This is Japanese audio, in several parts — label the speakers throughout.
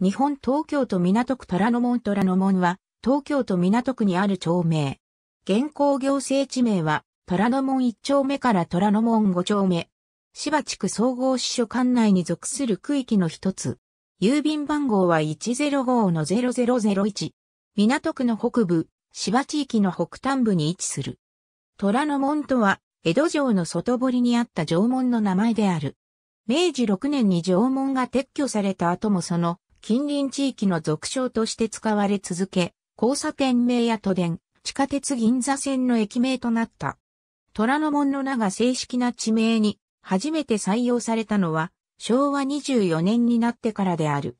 Speaker 1: 日本東京都港区虎ノ門虎ノ門は、東京都港区にある町名。
Speaker 2: 現行行政地名は、虎ノ門1丁目から虎ノ門5丁目。芝地区総合支所管内に属する区域の一つ。郵便番号は105-0001。港区の北部、芝地域の北端部に位置する。虎ノ門とは、江戸城の外堀にあった城門の名前である。明治6年に城門が撤去された後もその近隣地域の俗称として使われ続け、交差点名や都電、地下鉄銀座線の駅名となった。虎ノ門の名が正式な地名に初めて採用されたのは昭和24年になってからである。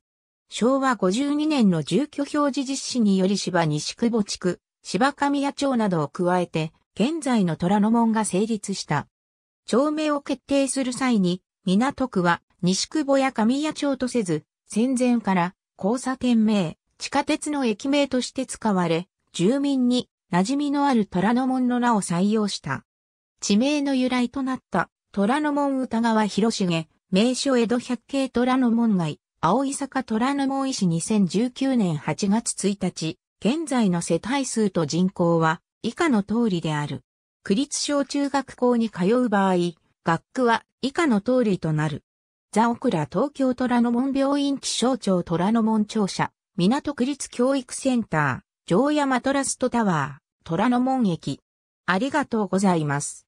Speaker 2: 昭和52年の住居表示実施により芝西久保地区、芝神谷町などを加えて、現在の虎ノ門が成立した。町名を決定する際に、港区は西久保や神谷町とせず、戦前から交差点名、地下鉄の駅名として使われ、住民に馴染みのある虎ノ門の名を採用した。地名の由来となった虎ノ門歌川広重、名所江戸百景虎ノ門街、青井坂虎ノ門医師2019年8月1日、現在の世帯数と人口は以下の通りである。区立小中学校に通う場合、学区は以下の通りとなる。ザオクラ東京虎ノ門病院気象庁虎ノ門庁舎、港区立教育センター、城山トラストタワー、虎ノ門
Speaker 1: 駅。ありがとうございます。